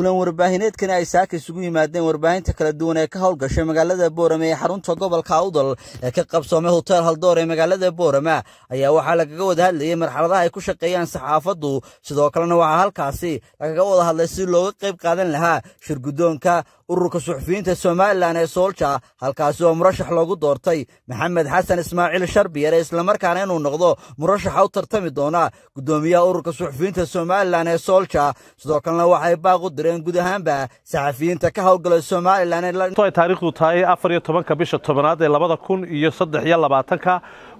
kulan warbaahineedkani ay saaka isugu yimaadeen warbaahinta kala duwan ee ka howlgashay magaalada boorama ee xarunta gobolka awdal ee ka qabsoomay hotel haldoor ee magaalada boorama ayaa waxaa lagaga wada hadlayey marxaladaha ay ku shaqeeyaan saxaafaddu sidoo kalena waxaa halkaasi lagaga wada hadlay si looga qayb qaadan lahaa shirguddoonka ururka suxufiyiinta somalilan ee soolja halkaasi oo murashax loogu doortay maxamed xasan ismaaciil sharbiyar ee islamarkaana inuu noqdo murashaxa u tartami doonaa guddoomiyaha ururka suxufiyiinta somalilan ee soolja sidoo kalena waxay baaq u direen guud ahaanba saxafiyiinta ka howlgalay somalilan taariikhdu tahay afar iyo tobanka bisha tobanaad ee labada kun iyo saddex iyo labaatanka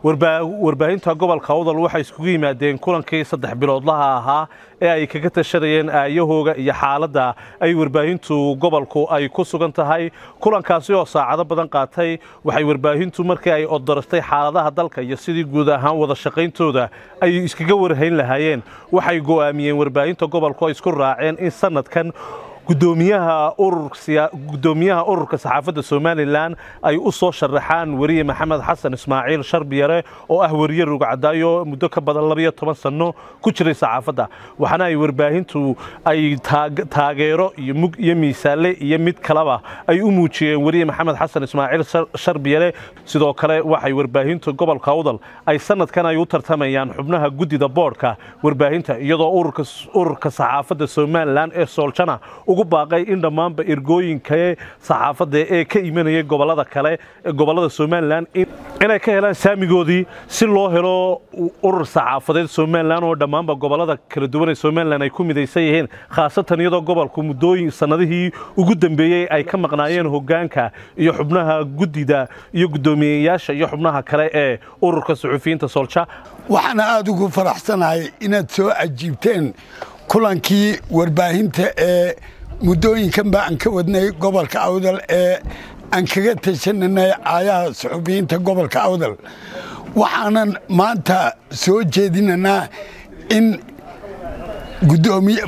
warbaahinta gobolka awdal waxay iskugu yimaadeen kulankii saddex biloodlaha ahaa ee ay kaga tashadayeen aayahooga iyo xaaladda ay warbaahintu gobolku ay ku sugan tahay kulankaasi oo saacado badan qaatay waxay warbaahintu markii ay odortay xaaladaha dalka iyo sidii guud ahaan wada shaqayntooda ay iskaga warhayn lahaayeen waxay go'aamiyeen warbaahinta gobolku ay isku raaceen in sannadkan gudoomiyaha ururka saxaafadda somalilan ay u soo sharaxaan weriye maxamed xasan ismaaciil sharbiyare oo ah weriye rugcadaayo muddo ka badan labayo toban sanno ku jiray saxaafadda waxaana ay warbaahintu ay taageero iyo mug iyo miisaale iyo mid kaleba ay u muujiyeen weriye maxamed xasan ismaaciil sharbiyare sidoo kale waxay warbaahinta gobolka awdal ay sanadkan ay u tartamayaan xubnaha guddida boodhka warbaahinta iyadoo ururka saxaafadda somalilan ee sooljana ugu ugu baaqay in dhammaanba ergooyinka saxaafadda ee ka imanaya gobolada kale gobolada somalilan inay ka helaan saamigoodii si loo helo urur saxaafadeed somalilan oo dhammaanba gobolada kala duwan ee somalilan ay ku midaysan yihiin khaasatan iyadoo gobolku muddooyin sannadihii ugu dambeeyey ay ka maqnaayeen hoggaanka iyo xubnaha guddida iyo guddoomiyeyaasha iyo xubnaha kale ee ururka suxufiyiinta soolja waxaana aada ugu faraxsanahay inaad soo cajiibteen kulankii warbaahinta ee muddooyinkan aan ka wadnay gobolka awdal ee aan kaga tashananay caayaha suxubiyiinta gobolka awdal waxaanan maanta soo jeedinanaa in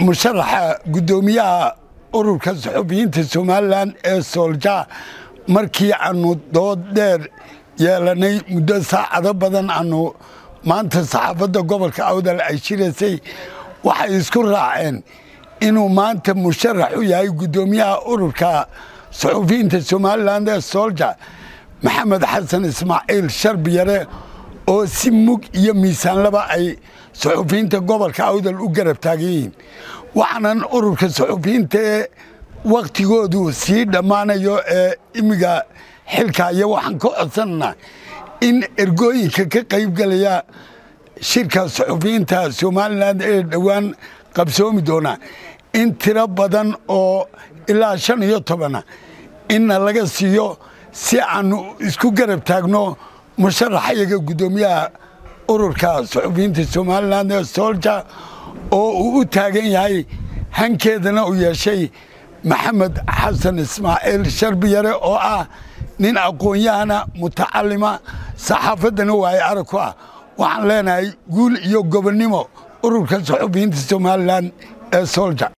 musharaxa guddoomiyaha ururka suxubiyiinta somalilan ee soolja markii aanu dood dheer yeelanay muddo saacado badan aanu maanta saxaafadda gobolka awdal ay shiraysay waxay isku raaceen inuu maanta musharax u yahay guddoomiyaha ururka suxufiyiinta somalilan ee soolja maxamed xasan ismaaciil sharbiyare oo si mug iyo miisaanlaba ay suxufiyiinta gobolka awdal u garab taagan waxaanan ururka suxufiyiinta ee wakhtigoodu sii dhammaanayo ee imiga xilka iyo waxaan ka codsananaa in ergooyinka ka qaybgalaya shirka suxufiyiinta somalilan ee dhowaan qabsoomi doonaa in tiro badan oo ilaa shan iyo tobana inna laga siiyo si aannu isku garab taagno musharaxayaga guddoomiyaha ururka suxufiyiinta somalilan ee soolja oo uu u taagan yahay hankeedana u yeeshay maxamed xasan ismaaciil sharbiyare oo ah nin aqoonyahana mutacalima saxaafaddana waay aragku ah waxaan leenahay guul iyo gobonnimo ururka saxufiyiinta somalilan ee soolja